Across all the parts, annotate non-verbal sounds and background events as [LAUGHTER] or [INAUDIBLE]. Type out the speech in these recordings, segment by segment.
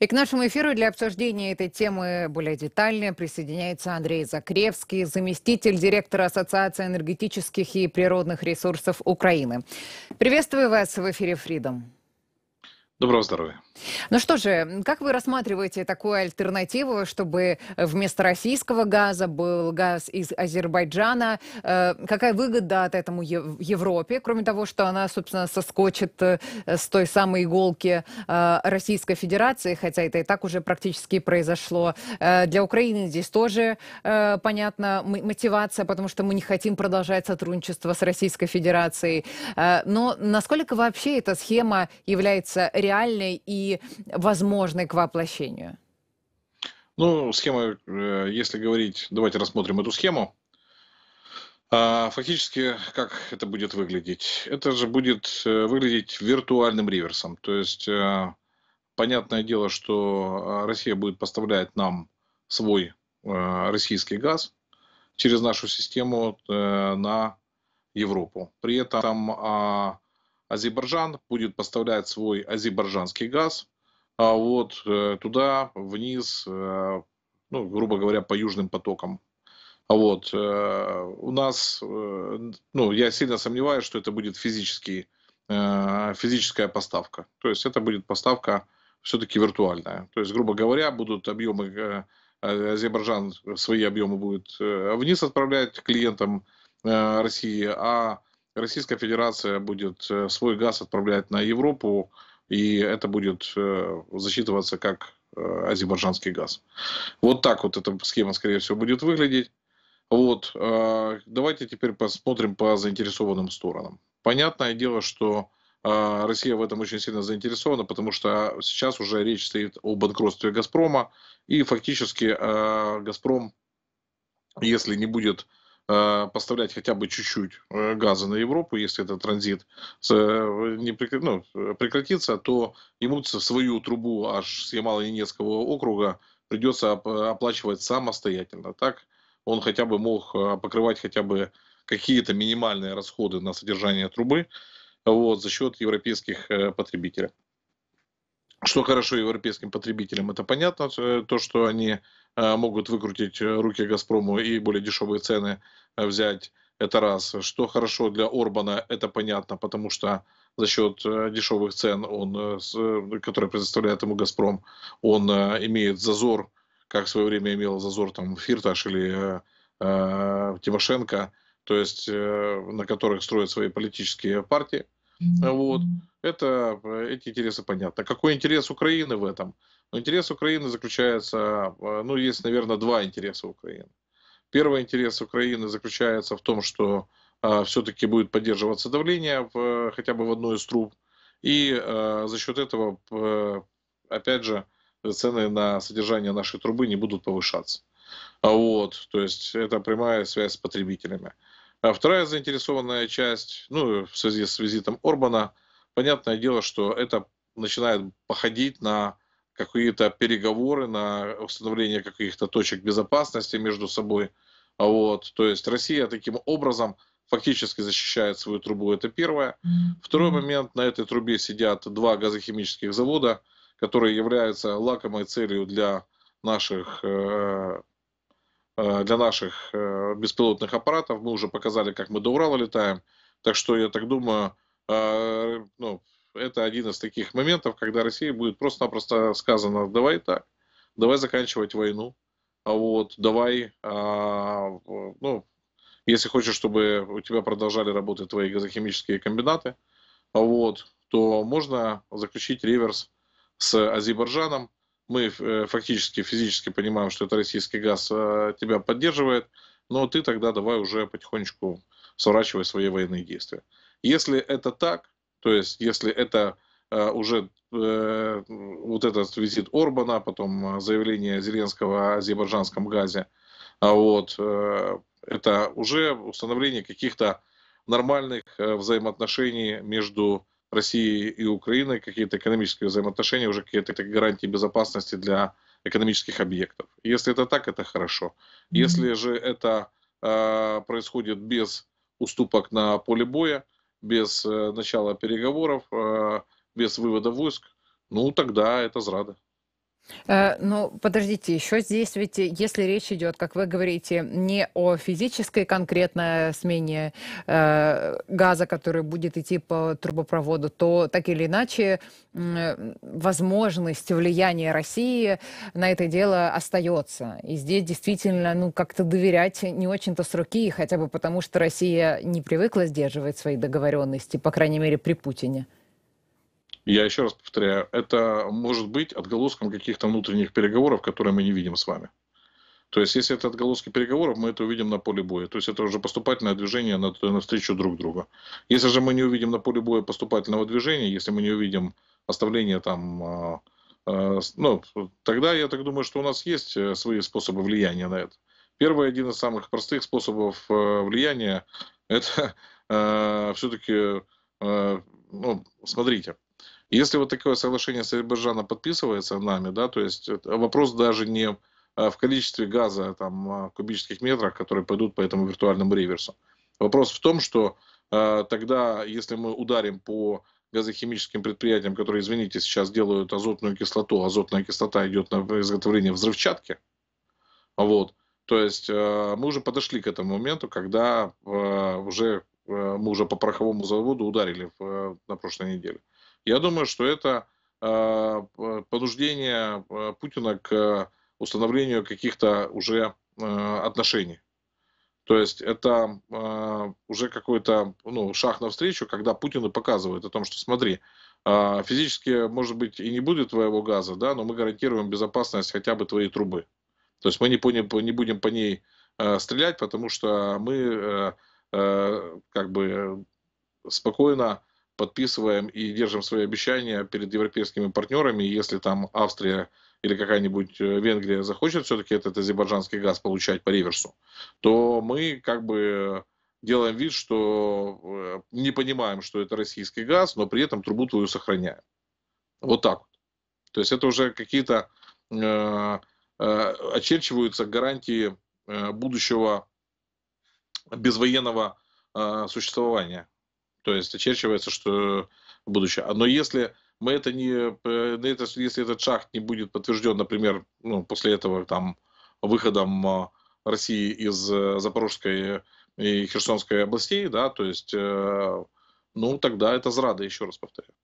И к нашему эфиру для обсуждения этой темы более детально присоединяется Андрей Закревский, заместитель директора Ассоциации энергетических и природных ресурсов Украины. Приветствую вас в эфире Freedom. Доброго здоровья. Ну что же, как вы рассматриваете такую альтернативу, чтобы э, вместо российского газа был газ из Азербайджана? Э, какая выгода от этому Европе, кроме того, что она, собственно, соскочит э, с той самой иголки Российской Федерации, хотя это и так уже практически произошло. Для Украины здесь тоже, понятно, мотивация, потому что мы не хотим продолжать сотрудничество с Российской Федерацией. Но насколько вообще эта схема является реальной и возможной к воплощению? Ну, схема, э, если говорить, давайте рассмотрим эту схему. А, фактически, как это будет выглядеть? Это же будет э, выглядеть виртуальным реверсом. То есть, э, понятное дело, что Россия будет поставлять нам свой российский газ через нашу систему на Европу. При этом а, Азербайджан будет поставлять свой азербайджанский газ а вот э, туда, вниз, э, ну, грубо говоря, по южным потокам. А вот э, у нас, ну, я сильно сомневаюсь, что это будет физический, физическая поставка. То есть это будет поставка все-таки виртуальная. То есть, грубо говоря, будут объемы, Азербайджан свои объемы будет вниз отправлять клиентам России, а Российская Федерация будет э, свой газ отправлять на Европу, и это будет э, засчитываться как э, азербайджанский газ. Вот так вот эта схема, скорее всего, будет выглядеть. Вот, давайте теперь посмотрим по заинтересованным сторонам. Понятное дело, что Россия в этом очень сильно заинтересована, потому что сейчас уже речь стоит о банкротстве «Газпрома», и фактически «Газпром», если не будет Э, поставлять хотя бы чуть-чуть э, газа на Европу, если этот транзит э, не прекр... ну, прекратится, то ему свою трубу аж с Ямало-Ненецкого округа придется оплачивать самостоятельно. Так он хотя бы мог покрывать хотя бы какие-то минимальные расходы на содержание трубы вот, за счет европейских потребителей. Что хорошо европейским потребителям, это понятно, э, то, что они э, могут выкрутить э, руки «Газпрому» и более дешевые цены взять, это раз. Что хорошо для Орбана, это понятно, потому что за счет дешевых цен, он, которые предоставляет ему «Газпром», он имеет зазор, как в свое время имел зазор там Фирташ или э, Тимошенко, то есть э, на которых строят свои политические партии. Mm-hmm. Вот. Это, э, эти интересы понятны. Какой интерес Украины в этом? Но ну, интерес Украины заключается, ну, есть, наверное, два интереса Украины. Первый интерес Украины заключается в том, что э, а, все-таки будет поддерживаться давление в, хотя бы в одной из труб, и э, за счет этого, э, опять же, цены на содержание нашей трубы не будут повышаться. А вот, то есть это прямая связь с потребителями. А вторая заинтересованная часть, ну, в связи с визитом Орбана – понятное дело, что это начинает походить на какие-то переговоры, на установление каких-то точек безопасности между собой. Вот. То есть Россия таким образом фактически защищает свою трубу, это первое. Второй момент, на этой трубе сидят два газохимических завода, которые являются лакомой целью для наших, э, э, для наших э, беспилотных аппаратов. Мы уже показали, как мы до Урала летаем, так что я так думаю, а, ну, это один из таких моментов, когда России будет просто-напросто сказано, давай так, давай заканчивать войну, а вот, давай, а, ну, если хочешь, чтобы у тебя продолжали работать твои газохимические комбинаты, вот, то можно заключить реверс с Азербайджаном. Мы э, фактически, физически понимаем, что это российский газ э, тебя поддерживает, но ты тогда давай уже потихонечку сворачивай свои военные действия. Если это так, то есть если это э, уже э, вот этот визит Орбана, потом э, заявление Зеленского о азербайджанском газе, а вот, э, это уже установление каких-то нормальных э, взаимоотношений между Россией и Украиной, какие-то экономические взаимоотношения, уже какие-то гарантии безопасности для экономических объектов. Если это так, это хорошо. Если же это э, происходит без уступок на поле боя, без э, начала переговоров, э, без вывода войск, ну тогда это зрада. Э, ну, подождите, еще здесь ведь, если речь идет, как вы говорите, не о физической конкретной смене э, газа, который будет идти по трубопроводу, то так или иначе э, возможность влияния России на это дело остается. И здесь действительно, ну, как-то доверять не очень-то с руки, хотя бы потому, что Россия не привыкла сдерживать свои договоренности, по крайней мере, при Путине. Я еще раз повторяю, это может быть отголоском каких-то внутренних переговоров, которые мы не видим с вами. То есть, если это отголоски переговоров, мы это увидим на поле боя. То есть, это уже поступательное движение на, навстречу друг другу. Если же мы не увидим на поле боя поступательного движения, если мы не увидим оставления там... А, а, ну, тогда я так думаю, что у нас есть э, свои способы влияния на это. Первый, один из самых простых способов э, влияния, это [LAUGHS] э, все-таки, э, ну, смотрите, если вот такое соглашение с Азербайджаном подписывается нами, да, то есть вопрос даже не а, в количестве газа, а там, а, кубических метрах, которые пойдут по этому виртуальному реверсу. Вопрос в том, что э, тогда, если мы ударим по газохимическим предприятиям, которые, извините, сейчас делают азотную кислоту, азотная кислота идет на изготовление взрывчатки, вот, то есть э, мы уже подошли к этому моменту, когда э, уже э, мы уже по пороховому заводу ударили в, э, на прошлой неделе. Я думаю, что это а, понуждение а, Путина к установлению каких-то уже а, отношений. То есть это уже какой-то ну, шаг навстречу, когда Путину показывают о том, что смотри, физически, может быть, и не будет твоего газа, да, но мы гарантируем безопасность хотя бы твоей трубы. То есть мы не, не будем по ней стрелять, потому что мы э, э, как бы спокойно подписываем и держим свои обещания перед европейскими партнерами. Если там Австрия или какая-нибудь э, Венгрия захочет все-таки этот азербайджанский газ получать по реверсу, то мы как бы делаем вид, что э, не понимаем, что это российский газ, но при этом трубу твою сохраняем. Вот так То есть это уже какие-то э, э, очерчиваются гарантии э, будущего безвоенного э, существования то есть очерчивается, что будущее. Но если мы это не, э, на это, если этот шаг не будет подтвержден, например, ну, после этого там выходом а, России из э, Запорожской и Херсонской областей, да, то есть, э, ну, тогда это зрада, еще раз повторяю.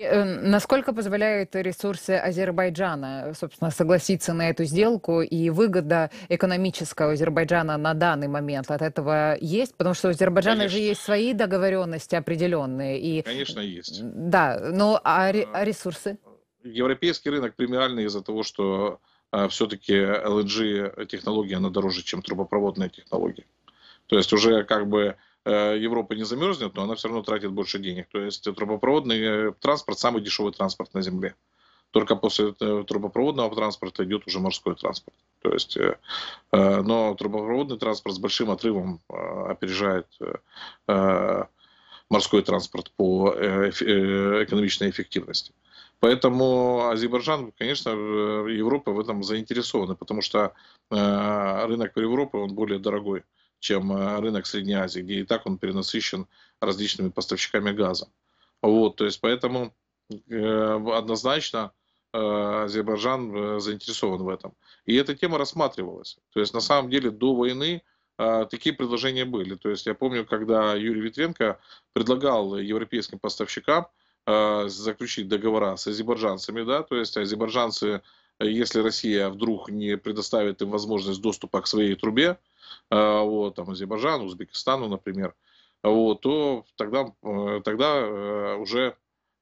Э, насколько позволяют ресурсы Азербайджана, собственно, согласиться на эту сделку и выгода экономическая Азербайджана на данный момент от этого есть? Потому что у Азербайджана Конечно. же есть свои договоренности определенные. И... Конечно, есть. Да, но а, а, а, ресурсы? Европейский рынок премиальный из-за того, что а, все-таки LNG технология, она дороже, чем трубопроводная технология. То есть уже как бы Э, Европа не замерзнет, но она все равно тратит больше денег. То есть трубопроводный э, транспорт самый дешевый транспорт на Земле. Только после э, трубопроводного транспорта идет уже морской транспорт. То есть, но трубопроводный транспорт с большим отрывом опережает морской транспорт по экономичной эффективности. Поэтому Азербайджан, конечно, Европа в этом заинтересована, потому что рынок Европе он более дорогой чем э, рынок Средней Азии, где и так он перенасыщен различными поставщиками газа. Вот, то есть поэтому э, однозначно э, Азербайджан заинтересован в этом. И эта тема рассматривалась. То есть на самом деле до войны такие предложения были. То есть я помню, когда Юрий Ветренко предлагал европейским поставщикам заключить договора с азербайджанцами, да, то есть азербайджанцы, если Россия вдруг не предоставит им возможность доступа к своей трубе, а, вот, там, Азербайджану, Узбекистану, например, вот, то тогда, э, тогда э, уже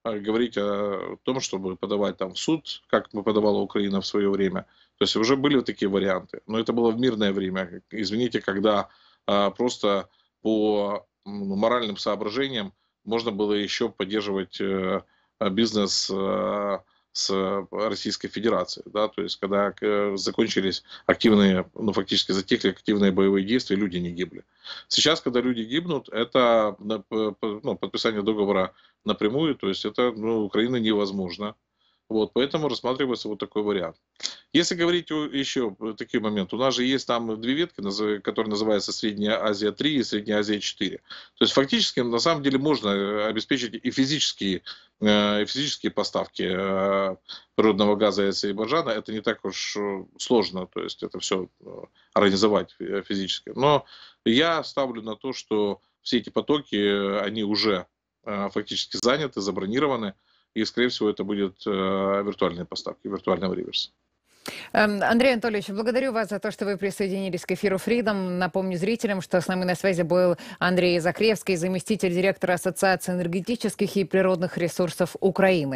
э, говорить о том, чтобы подавать там в суд, как мы подавала Украина в свое время. То есть уже были вот такие варианты. Но это было в мирное время. Извините, когда а, просто по ну, моральным соображениям можно было еще поддерживать бизнес а, с э, Российской Федерацией, да, то есть когда э, закончились активные, ну фактически затихли активные боевые действия, люди не гибли. Сейчас, когда люди гибнут, это ну, подписание договора напрямую, то есть это ну, Украина невозможно вот, поэтому рассматривается вот такой вариант. Если говорить еще такие моменты, у нас же есть там две ветки, которые называются Средняя Азия 3 и Средняя Азия 4. То есть фактически на самом деле можно э, обеспечить и физические, э, и физические поставки э, природного газа из Азербайджана. Это не так уж сложно, то есть это все организовать физически. Но я ставлю на то, что все эти потоки, они уже фактически заняты, забронированы и, скорее всего, это будет э, виртуальные поставки, виртуального реверса. Эм, Андрей Анатольевич, благодарю вас за то, что вы присоединились к эфиру Freedom. Напомню зрителям, что с нами на связи был Андрей Закревский, заместитель директора Ассоциации энергетических и природных ресурсов Украины.